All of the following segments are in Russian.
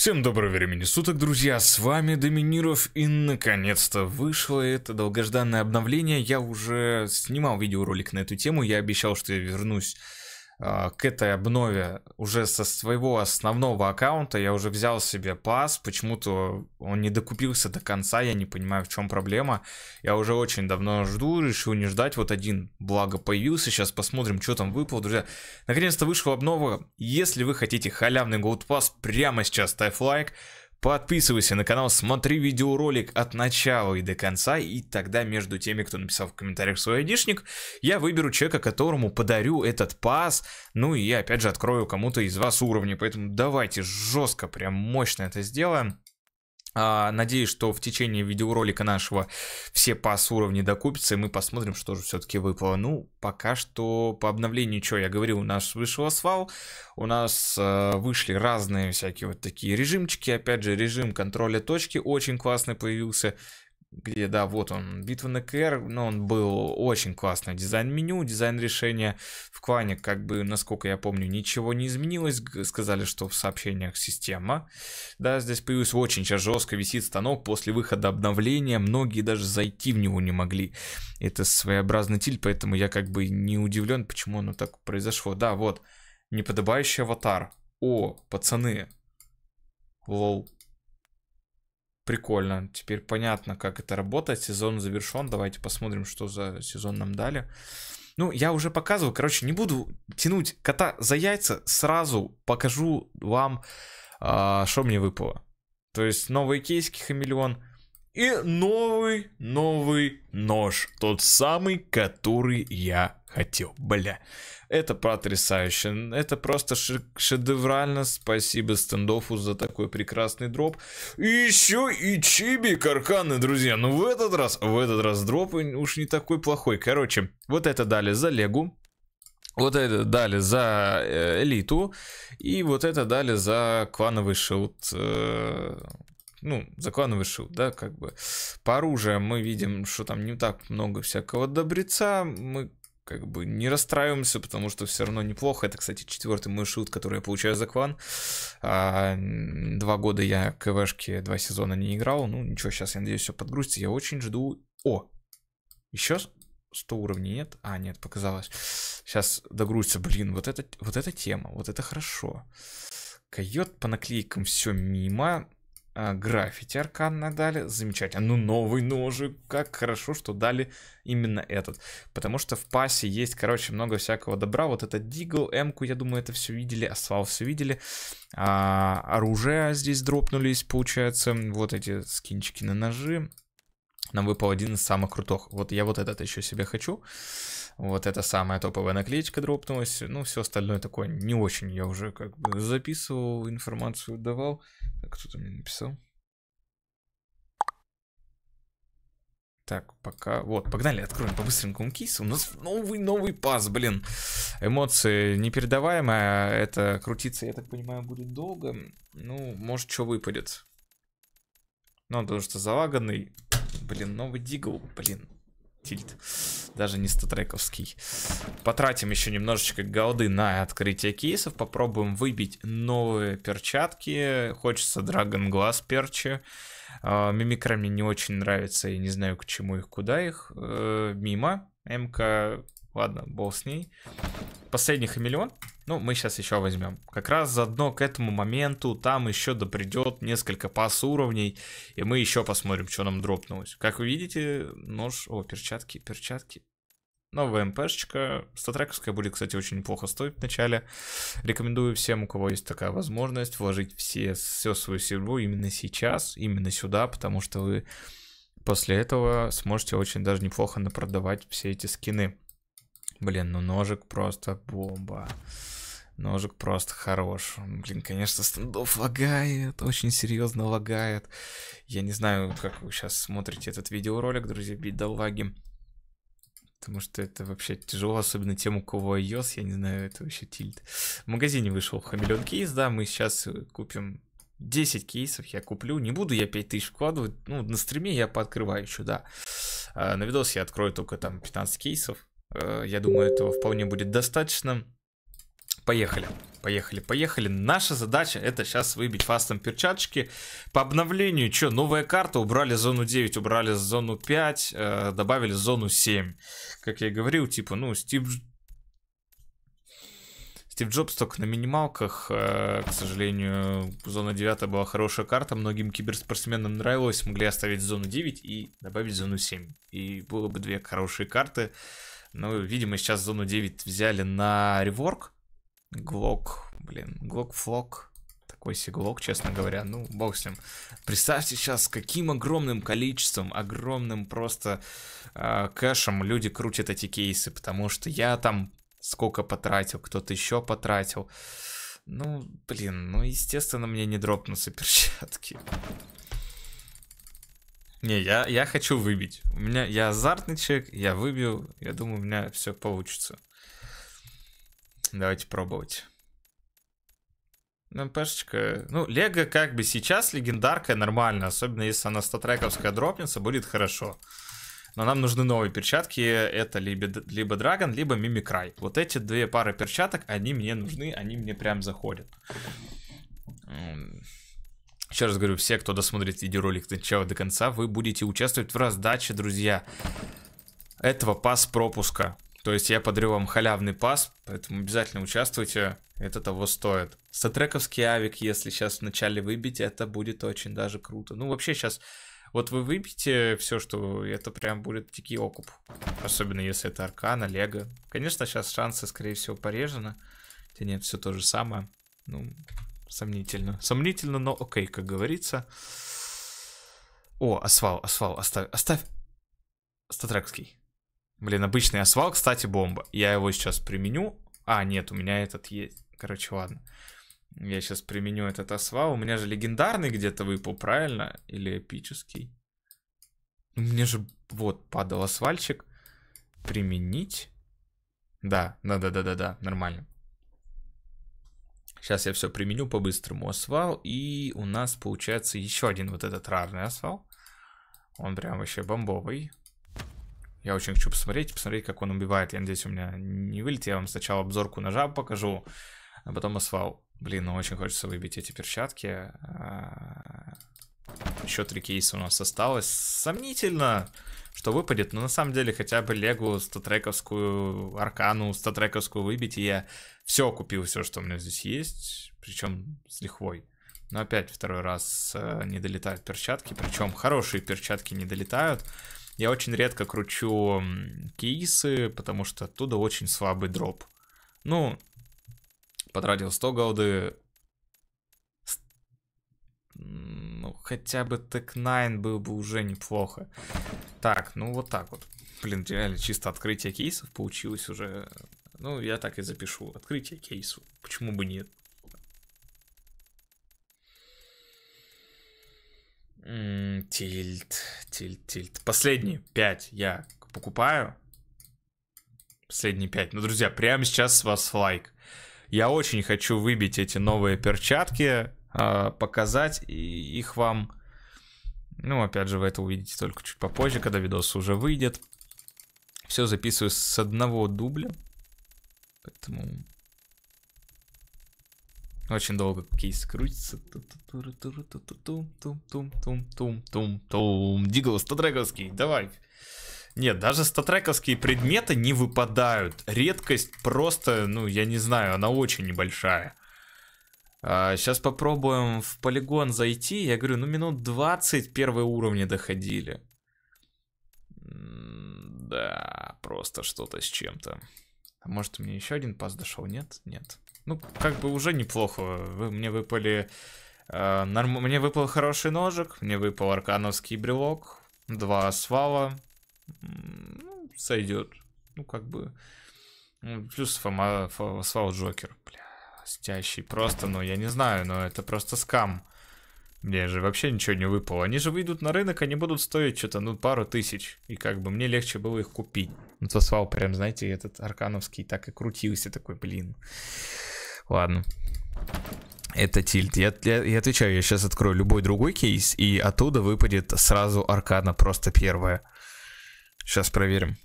Всем доброго времени суток, друзья, с вами Доминиров, и наконец-то вышло это долгожданное обновление, я уже снимал видеоролик на эту тему, я обещал, что я вернусь а, к этой обнове уже со своего основного аккаунта я уже взял себе пас, почему-то он не докупился до конца, я не понимаю, в чем проблема. Я уже очень давно жду, решил не ждать, вот один, благо, появился, сейчас посмотрим, что там выпало, друзья. Наконец-то вышла обнова, если вы хотите халявный голд пас, прямо сейчас ставь лайк, Подписывайся на канал, смотри видеоролик от начала и до конца, и тогда между теми, кто написал в комментариях свой айдишник, я выберу человека, которому подарю этот пас, ну и опять же открою кому-то из вас уровни, поэтому давайте жестко, прям мощно это сделаем. А, надеюсь, что в течение видеоролика нашего все пас-уровни докупятся, и мы посмотрим, что же все-таки выпало. Ну, пока что по обновлению, что я говорил, у нас вышел свал, у нас э, вышли разные всякие вот такие режимчики. Опять же, режим контроля точки очень классный появился где, да, вот он, битва на КР, но он был очень классный дизайн меню, дизайн решения. В клане, как бы, насколько я помню, ничего не изменилось, сказали, что в сообщениях система. Да, здесь появился очень сейчас жестко висит станок, после выхода обновления многие даже зайти в него не могли. Это своеобразный тиль, поэтому я как бы не удивлен, почему оно так произошло. Да, вот, неподобающий аватар. О, пацаны. Лол. Прикольно. Теперь понятно, как это работает. Сезон завершен. Давайте посмотрим, что за сезон нам дали. Ну, я уже показывал. Короче, не буду тянуть кота за яйца. Сразу покажу вам, а, что мне выпало. То есть новые кейсики хамелеон. И новый, новый нож. Тот самый, который я хотел. Бля. Это потрясающе. Это просто шедеврально. Спасибо стендофу за такой прекрасный дроп. И еще и чиби карканы, друзья. Ну в этот раз, в этот раз дроп уж не такой плохой. Короче, вот это дали за легу. Вот это дали за э, элиту. И вот это дали за клановый шилд. Э, ну, заклановый шут, да, как бы. По оружию мы видим, что там не так много всякого добреца, мы как бы не расстраиваемся, потому что все равно неплохо. Это, кстати, четвертый мой шут, который я получаю за кван. А, два года я КВшки, два сезона не играл. Ну, ничего, сейчас, я надеюсь, все подгрузится. Я очень жду... О! Еще 100 уровней нет? А, нет, показалось. Сейчас догрузится. Блин, вот это, вот эта тема. Вот это хорошо. Койот по наклейкам все мимо. А, граффити арканно дали. Замечательно. Ну, новый ножик. Как хорошо, что дали именно этот. Потому что в пасе есть, короче, много всякого добра. Вот это дигл, эмку, я думаю, это все видели. Асфал все видели. А, оружие здесь дропнулись, получается. Вот эти скинчики на ножи. Нам выпал один из самых крутых. Вот я вот этот еще себе хочу. Вот это самая топовая наклеечка дропнулась. Ну, все остальное такое не очень. Я уже как бы записывал, информацию давал кто-то мне написал. Так, пока... Вот, погнали, откроем по-быстренькому кейс. У нас новый-новый пас, блин. Эмоции непередаваемые. А это крутиться, я так понимаю, будет долго. Ну, может, что выпадет. Ну, потому что залаганный. Блин, новый дигл, блин. Тильт. Даже не статрековский. Потратим еще немножечко голды на открытие кейсов. Попробуем выбить новые перчатки. Хочется Dragon Glass перчи. А, Мимикра мне не очень нравится. Я не знаю, к чему их, куда их. Э, мимо. МК Ладно, бог с ней. Последний хамелеон. Ну, мы сейчас еще возьмем. Как раз заодно к этому моменту там еще допридет несколько пас уровней. И мы еще посмотрим, что нам дропнулось. Как вы видите, нож... О, перчатки, перчатки. Новая МПшечка. Статрековская будет, кстати, очень неплохо стоить вначале. Рекомендую всем, у кого есть такая возможность, вложить все, все свою серебро именно сейчас, именно сюда, потому что вы после этого сможете очень даже неплохо напродавать все эти скины. Блин, ну ножик просто бомба. Ножик просто хорош. Блин, конечно, стендов лагает, очень серьезно лагает. Я не знаю, как вы сейчас смотрите этот видеоролик, друзья, бедолаги. Потому что это вообще тяжело, особенно тем, у кого iOS, я не знаю, это вообще тильт. В магазине вышел хамелеон кейс, да, мы сейчас э, купим 10 кейсов я куплю, не буду я 5000 вкладывать, ну, на стриме я пооткрываю еще, да. А на видос я открою только там 15 кейсов, Э, я думаю, этого вполне будет достаточно. Поехали. Поехали, поехали. Наша задача это сейчас выбить фастом перчаточки. По обновлению, что, новая карта, убрали зону 9, убрали зону 5, э, добавили зону 7. Как я и говорил, типа, ну, Стив... Стив Джобс только на минималках. Э, к сожалению, зона 9 была хорошая карта, многим киберспортсменам нравилось, могли оставить зону 9 и добавить зону 7. И было бы две хорошие карты. Ну, видимо, сейчас зону 9 взяли на реворк. Глок, блин, глок-флок. Такой сиглок, честно говоря, ну, бог с ним. Представьте сейчас, каким огромным количеством, огромным просто э, кэшем люди крутят эти кейсы, потому что я там сколько потратил, кто-то еще потратил. Ну, блин, ну, естественно, мне не дропнутся перчатки. Не, я, я хочу выбить. У меня я азартный человек, я выбью. Я думаю, у меня все получится. Давайте пробовать. Ну, пешечка. Ну, Лего как бы сейчас легендарка нормально. Особенно если она статрековская дропнется, будет хорошо. Но нам нужны новые перчатки. Это либо, либо Драгон, либо Мимикрай. Вот эти две пары перчаток, они мне нужны, они мне прям заходят. Еще раз говорю, все, кто досмотрит видеоролик до начала до конца, вы будете участвовать в раздаче, друзья, этого пас-пропуска. То есть я подарю вам халявный пас, поэтому обязательно участвуйте, это того стоит. Сатрековский авик, если сейчас вначале выбить, это будет очень даже круто. Ну, вообще сейчас, вот вы выбьете все, что это прям будет дикий окуп. Особенно если это Аркана, Лего. Конечно, сейчас шансы, скорее всего, порежены. Хотя нет, все то же самое. Ну, Сомнительно. Сомнительно, но окей, как говорится. О, асфал, асфал, оставь. Оставь. Статрекский. Блин, обычный асфал, кстати, бомба. Я его сейчас применю. А, нет, у меня этот есть. Короче, ладно. Я сейчас применю этот асвал. У меня же легендарный где-то выпал, правильно? Или эпический? У меня же вот падал асфальчик. Применить. Да, да, да, да, да, да, нормально. Сейчас я все применю по-быстрому. освал И у нас получается еще один вот этот рарный освал. Он прям вообще бомбовый. Я очень хочу посмотреть, посмотреть, как он убивает. Я надеюсь, у меня не вылетит. Я вам сначала обзорку ножа покажу, а потом освал. Блин, ну очень хочется выбить эти перчатки. А, еще три кейса у нас осталось. Сомнительно, что выпадет. Но на самом деле хотя бы Легу статрековскую, Аркану статрековскую выбить. И я все купил, все, что у меня здесь есть, причем с лихвой. Но опять второй раз э, не долетают перчатки, причем хорошие перчатки не долетают. Я очень редко кручу кейсы, потому что оттуда очень слабый дроп. Ну, потратил 100 голды. Ну, хотя бы Тек-9 был бы уже неплохо. Так, ну вот так вот. Блин, реально чисто открытие кейсов получилось уже ну, я так и запишу. Открытие кейсу. Почему бы нет? М -м, тильт, тильт, тильт. Последние пять я покупаю. Последние пять. Ну, друзья, прямо сейчас с вас лайк. Я очень хочу выбить эти новые перчатки, а, показать их вам. Ну, опять же, вы это увидите только чуть попозже, когда видос уже выйдет. Все записываю с одного дубля. Поэтому... Ну, очень долго кейс крутится. Дигл, статрековский, давай. Нет, даже статрековские предметы не выпадают. Редкость просто, ну, я не знаю, она очень небольшая. А, сейчас попробуем в полигон зайти. Я говорю, ну, минут 20 первые уровни доходили. Да, просто что-то с чем-то. Может, мне еще один пас дошел? Нет? Нет. Ну, как бы уже неплохо. Вы, мне выпали... Э, норм... Мне выпал хороший ножик, мне выпал аркановский брелок, два свала. Ну, сойдет. Ну, как бы... Плюс Фома, Фома, свал Джокер. Бля, стящий. Просто, ну, я не знаю, но это просто скам. Мне же вообще ничего не выпало. Они же выйдут на рынок, они будут стоить что-то, ну, пару тысяч. И как бы мне легче было их купить. Ну, то свал прям, знаете, этот аркановский так и крутился, такой, блин. Ладно. Это тильт. Я, я, я отвечаю, я сейчас открою любой другой кейс, и оттуда выпадет сразу аркана, просто первая. Сейчас проверим.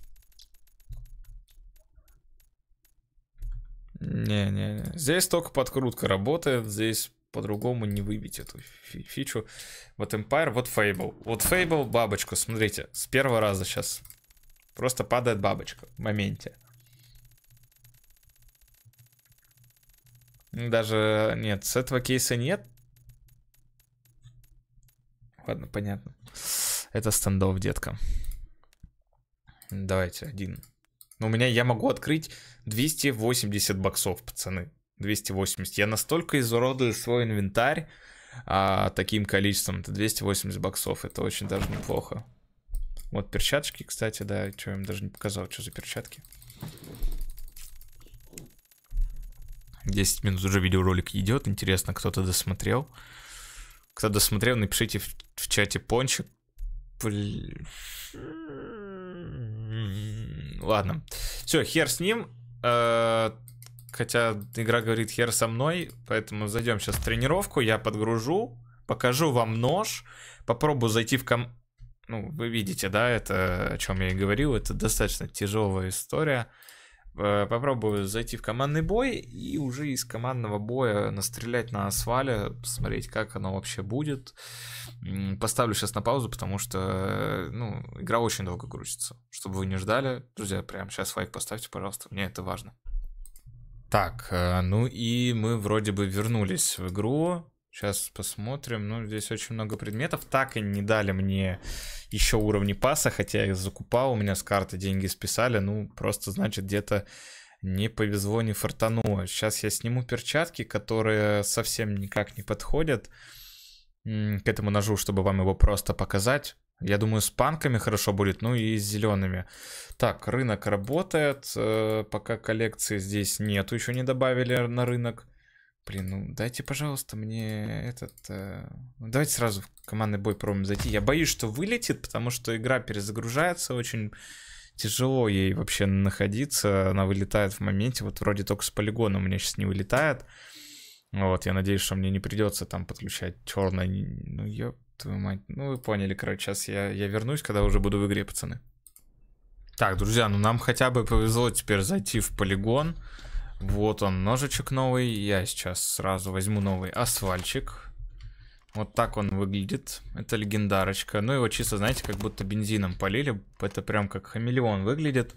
Не-не-не. Здесь только подкрутка работает, здесь по-другому не выбить эту фи фичу. Вот Empire, вот Fable. Вот Fable, бабочку, смотрите, с первого раза сейчас Просто падает бабочка в моменте. Даже нет, с этого кейса нет. Ладно, понятно. Это стендов, детка. Давайте один. Ну, у меня я могу открыть 280 боксов, пацаны. 280. Я настолько изуродую свой инвентарь а, таким количеством. Это 280 боксов. Это очень даже неплохо. Вот перчатки, кстати, да. Что, я им даже не показал, что за перчатки. 10 минут уже видеоролик идет. Интересно, кто-то досмотрел. Кто досмотрел, напишите в, в чате пончик. Блин. Ладно. Все, хер с ним. Э, хотя игра говорит хер со мной, поэтому зайдем сейчас в тренировку, я подгружу, покажу вам нож, попробую зайти в ком ну, вы видите, да, это о чем я и говорил, это достаточно тяжелая история. Э, попробую зайти в командный бой и уже из командного боя настрелять на асфале, посмотреть, как оно вообще будет. Поставлю сейчас на паузу, потому что, ну, игра очень долго грузится, Чтобы вы не ждали, друзья, Прям сейчас лайк поставьте, пожалуйста, мне это важно. Так, э, ну и мы вроде бы вернулись в игру. Сейчас посмотрим. Ну, здесь очень много предметов. Так и не дали мне еще уровни паса, хотя я их закупал. У меня с карты деньги списали. Ну, просто, значит, где-то не повезло, не фартануло. Сейчас я сниму перчатки, которые совсем никак не подходят к этому ножу, чтобы вам его просто показать. Я думаю, с панками хорошо будет, ну и с зелеными. Так, рынок работает, э, пока коллекции здесь нету, еще не добавили на рынок. Блин, ну дайте, пожалуйста, мне этот... Э... Ну, давайте сразу в командный бой пробуем зайти. Я боюсь, что вылетит, потому что игра перезагружается очень... Тяжело ей вообще находиться, она вылетает в моменте, вот вроде только с полигона у меня сейчас не вылетает. Вот, я надеюсь, что мне не придется там подключать черный. Ну, ёб твою мать. Ну, вы поняли, короче, сейчас я, я вернусь, когда уже буду в игре, пацаны. Так, друзья, ну нам хотя бы повезло теперь зайти в полигон. Вот он, ножичек новый. Я сейчас сразу возьму новый асфальчик. Вот так он выглядит. Это легендарочка. Ну, его чисто, знаете, как будто бензином полили. Это прям как хамелеон выглядит.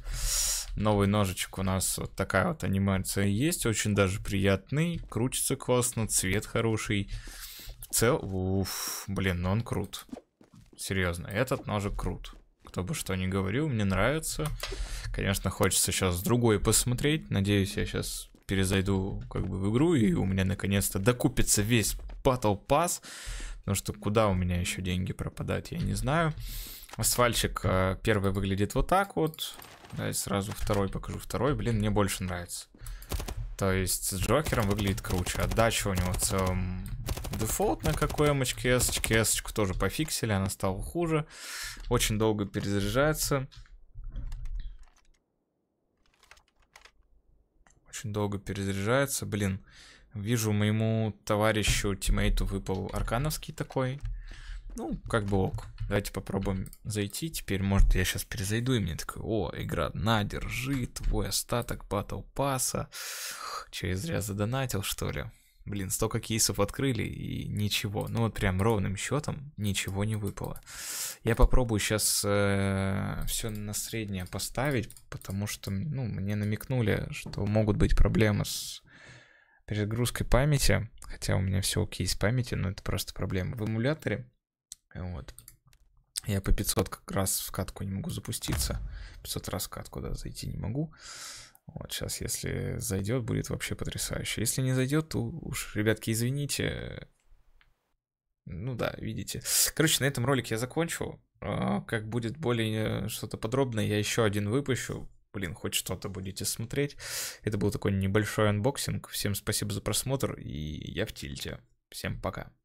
Новый ножичек у нас вот такая вот анимация есть. Очень даже приятный. Крутится классно, цвет хороший. В цел... Уф, блин, ну он крут. Серьезно, этот ножик крут кто бы что ни говорил, мне нравится. Конечно, хочется сейчас другой посмотреть. Надеюсь, я сейчас перезайду как бы в игру, и у меня наконец-то докупится весь Battle Pass. Потому что куда у меня еще деньги пропадать, я не знаю. Асфальтчик э, первый выглядит вот так вот. Да, сразу второй покажу. Второй, блин, мне больше нравится. То есть с Джокером выглядит круче. Отдача у него в целом дефолтная, как у эмочки, С, Эсочку тоже пофиксили, она стала хуже. Очень долго перезаряжается. Очень долго перезаряжается. Блин, вижу моему товарищу, тиммейту выпал аркановский такой. Ну, как бы ок. Давайте попробуем зайти. Теперь, может, я сейчас перезайду, и мне такой, о, игра, на, держи, твой остаток батл пасса. Че, я зря задонатил, что ли? Блин, столько кейсов открыли и ничего. Ну вот прям ровным счетом ничего не выпало. Я попробую сейчас э, все на среднее поставить, потому что, ну, мне намекнули, что могут быть проблемы с перегрузкой памяти. Хотя у меня все окей с памяти, но это просто проблема в эмуляторе. Вот. Я по 500 как раз в катку не могу запуститься. 500 раз в катку, да, зайти не могу. Вот сейчас, если зайдет, будет вообще потрясающе. Если не зайдет, то уж, ребятки, извините. Ну да, видите. Короче, на этом ролик я закончу. А, как будет более что-то подробное, я еще один выпущу. Блин, хоть что-то будете смотреть. Это был такой небольшой анбоксинг. Всем спасибо за просмотр, и я в тильте. Всем пока.